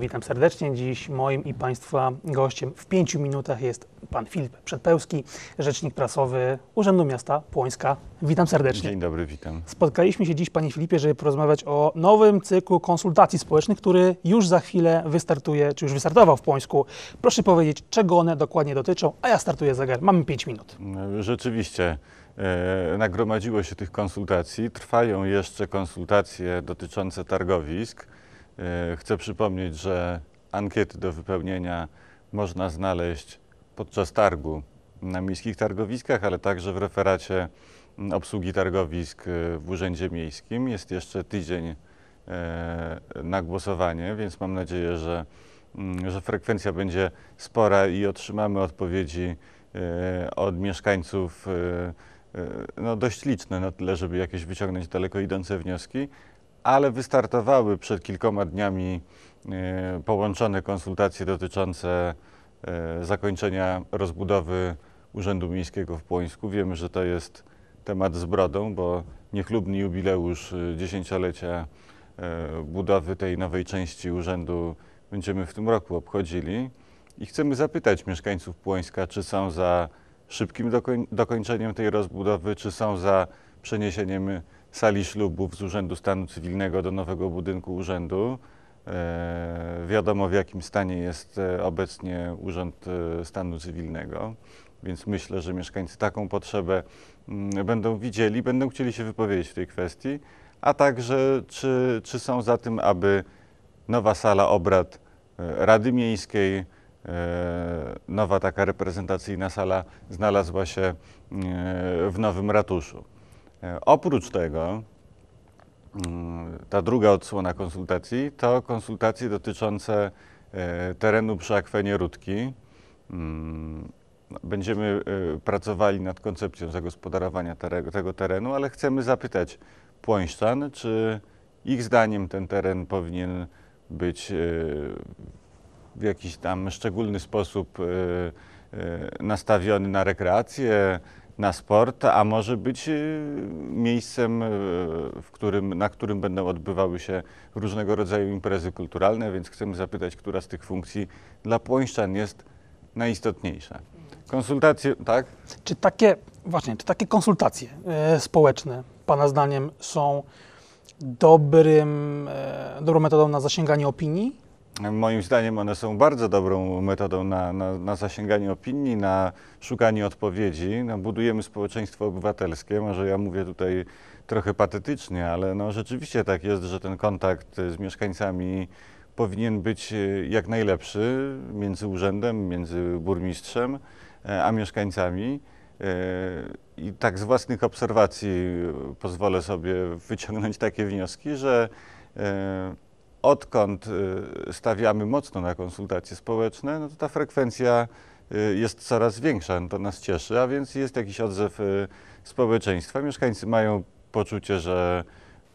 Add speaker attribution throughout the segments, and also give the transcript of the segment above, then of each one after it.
Speaker 1: Witam serdecznie. Dziś moim i Państwa gościem w pięciu minutach jest Pan Filip Przedpełski, rzecznik prasowy Urzędu Miasta Płońska.
Speaker 2: Witam serdecznie. Dzień dobry, witam.
Speaker 1: Spotkaliśmy się dziś, Panie Filipie, żeby porozmawiać o nowym cyklu konsultacji społecznych, który już za chwilę wystartuje, czy już wystartował w Płońsku. Proszę powiedzieć, czego one dokładnie dotyczą, a ja startuję zegar. Mamy pięć minut.
Speaker 2: Rzeczywiście e, nagromadziło się tych konsultacji. Trwają jeszcze konsultacje dotyczące targowisk. E, chcę przypomnieć, że ankiety do wypełnienia można znaleźć podczas targu na miejskich targowiskach, ale także w referacie obsługi targowisk e, w Urzędzie Miejskim. Jest jeszcze tydzień e, na głosowanie, więc mam nadzieję, że, mm, że frekwencja będzie spora i otrzymamy odpowiedzi od mieszkańców no, dość liczne na tyle, żeby jakieś wyciągnąć daleko idące wnioski, ale wystartowały przed kilkoma dniami e, połączone konsultacje dotyczące e, zakończenia rozbudowy Urzędu Miejskiego w Płońsku. Wiemy, że to jest temat z brodą, bo niechlubny jubileusz e, dziesięciolecia budowy tej nowej części urzędu będziemy w tym roku obchodzili i chcemy zapytać mieszkańców Płońska, czy są za szybkim dokoń dokończeniem tej rozbudowy, czy są za przeniesieniem sali ślubów z Urzędu Stanu Cywilnego do nowego budynku urzędu. E, wiadomo w jakim stanie jest e, obecnie Urząd e, Stanu Cywilnego, więc myślę, że mieszkańcy taką potrzebę mm, będą widzieli, będą chcieli się wypowiedzieć w tej kwestii, a także czy, czy są za tym, aby nowa sala obrad Rady Miejskiej, nowa taka reprezentacyjna sala znalazła się w nowym ratuszu. E, oprócz tego, mm, ta druga odsłona konsultacji to konsultacje dotyczące e, terenu przy akwenie Rudki. Mm, no, będziemy e, pracowali nad koncepcją zagospodarowania tego terenu, ale chcemy zapytać Płońszczan, czy ich zdaniem ten teren powinien być w jakiś tam szczególny sposób nastawiony na rekreację, na sport, a może być y, miejscem, y, w którym, na którym będą odbywały się różnego rodzaju imprezy kulturalne, więc chcemy zapytać, która z tych funkcji dla Płońszczan jest najistotniejsza. Konsultacje, tak? Czy takie,
Speaker 1: właśnie, czy takie konsultacje y, społeczne, Pana zdaniem, są dobrym, y, dobrą metodą na zasięganie opinii
Speaker 2: Moim zdaniem one są bardzo dobrą metodą na, na, na zasięganie opinii, na szukanie odpowiedzi. No, budujemy społeczeństwo obywatelskie. Może ja mówię tutaj trochę patetycznie, ale no, rzeczywiście tak jest, że ten kontakt z mieszkańcami powinien być e, jak najlepszy między urzędem, między burmistrzem e, a mieszkańcami. E, I tak z własnych obserwacji pozwolę sobie wyciągnąć takie wnioski, że odkąd y, stawiamy mocno na konsultacje społeczne, no to ta frekwencja y, jest coraz większa, to nas cieszy, a więc jest jakiś odzew y, społeczeństwa. Mieszkańcy mają poczucie, że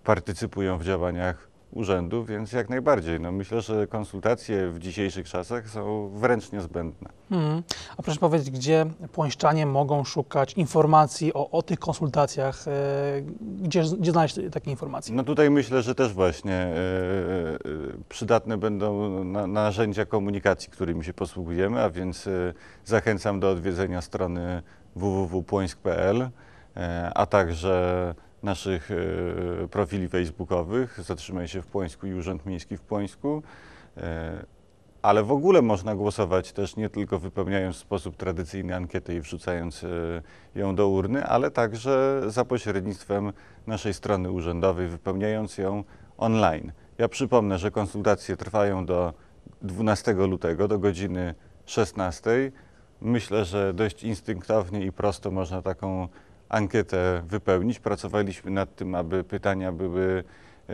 Speaker 2: partycypują w działaniach urzędu, więc jak najbardziej. No myślę, że konsultacje w dzisiejszych czasach są wręcz niezbędne.
Speaker 1: Hmm. A proszę powiedzieć, gdzie płońszczanie mogą szukać informacji o, o tych konsultacjach? E, gdzie, gdzie znaleźć takie informacje? No tutaj
Speaker 2: myślę, że też właśnie e, e, przydatne będą narzędzia komunikacji, którymi się posługujemy, a więc zachęcam do odwiedzenia strony www.płońsk.pl, a także naszych e, profili facebookowych. Zatrzymaj się w Płońsku i Urząd Miejski w Płońsku. E, ale w ogóle można głosować też nie tylko wypełniając w sposób tradycyjny ankietę i wrzucając e, ją do urny, ale także za pośrednictwem naszej strony urzędowej, wypełniając ją online. Ja przypomnę, że konsultacje trwają do 12 lutego, do godziny 16. Myślę, że dość instynktownie i prosto można taką ankietę wypełnić. Pracowaliśmy nad tym, aby pytania były e,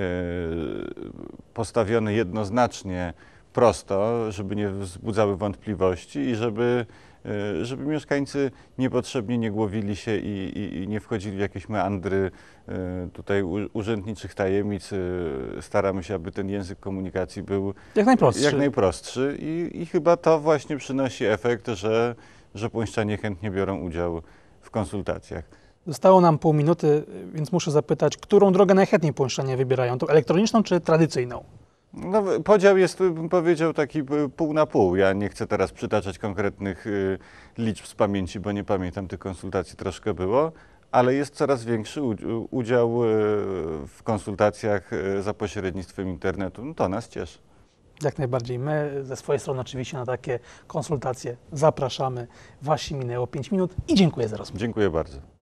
Speaker 2: postawione jednoznacznie, prosto, żeby nie wzbudzały wątpliwości i żeby, e, żeby mieszkańcy niepotrzebnie nie głowili się i, i, i nie wchodzili w jakieś meandry e, tutaj urzędniczych tajemnic. Staramy się, aby ten język komunikacji był jak najprostszy, jak najprostszy. I, i chyba to właśnie przynosi efekt, że, że Płońszczanie chętnie biorą udział w konsultacjach.
Speaker 1: Zostało nam pół minuty, więc muszę zapytać, którą drogę najchętniej połączenia wybierają, tą elektroniczną czy tradycyjną?
Speaker 2: No, podział jest, bym powiedział, taki y, pół na pół. Ja nie chcę teraz przytaczać konkretnych y, liczb z pamięci, bo nie pamiętam, tych konsultacji troszkę było, ale jest coraz większy udział y, w konsultacjach za pośrednictwem internetu. No, to nas cieszy.
Speaker 1: Jak najbardziej. My ze swojej strony oczywiście na takie konsultacje zapraszamy. Wasi minęło 5 minut i dziękuję za rozmowę. Dziękuję
Speaker 2: bardzo.